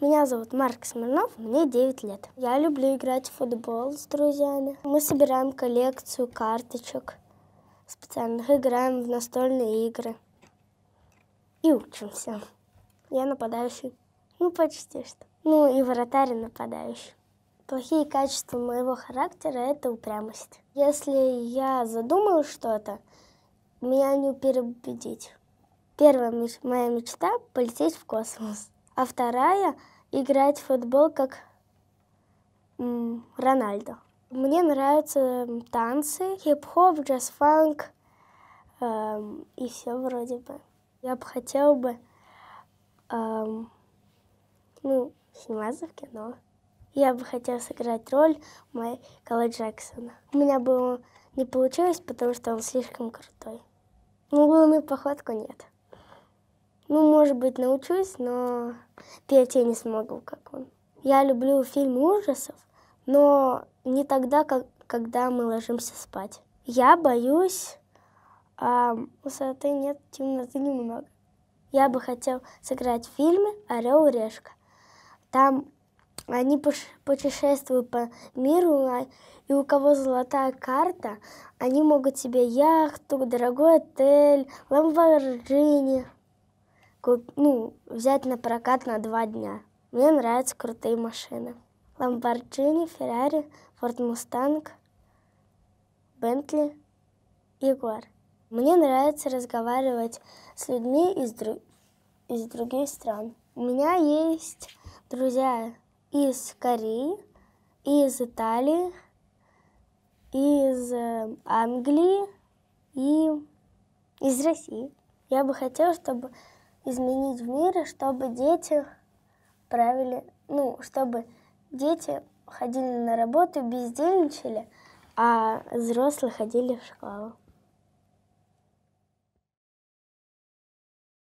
Меня зовут Марк Смирнов, мне 9 лет. Я люблю играть в футбол с друзьями. Мы собираем коллекцию карточек специальных, играем в настольные игры и учимся. Я нападающий. Ну, почти что. Ну, и вратарь нападающий. Плохие качества моего характера – это упрямость. Если я задумаю что-то, меня не переубедить. Первая моя мечта – полететь в космос а вторая играть в футбол как Рональдо. Мне нравятся танцы, хип-хоп, джаз-фанк эм, и все вроде бы. Я бы хотела бы эм, ну, сниматься в кино. Я бы хотела сыграть роль Майкла Джексона. У меня было не получилось, потому что он слишком крутой. Ну, главную походку нет. Ну, может быть, научусь, но петь я не смогу, как он. Я люблю фильмы ужасов, но не тогда, как, когда мы ложимся спать. Я боюсь а, высоты нет, темноты немного. Я бы хотел сыграть в фильме «Орел и решка». Там они путешествуют по миру, а, и у кого золотая карта, они могут себе яхту, дорогой отель, ламборджини куп, ну, взять на прокат на два дня. Мне нравятся крутые машины. Ламборджини, Феррари, Форд Мустанг, Бентли, Ягуар. Мне нравится разговаривать с людьми из, дру... из других стран. У меня есть друзья из Кореи, из Италии, из э, Англии и из России. Я бы хотела, чтобы изменить в мире, чтобы дети правили, ну, чтобы дети ходили на работу, бездельничали, а взрослые ходили в школу.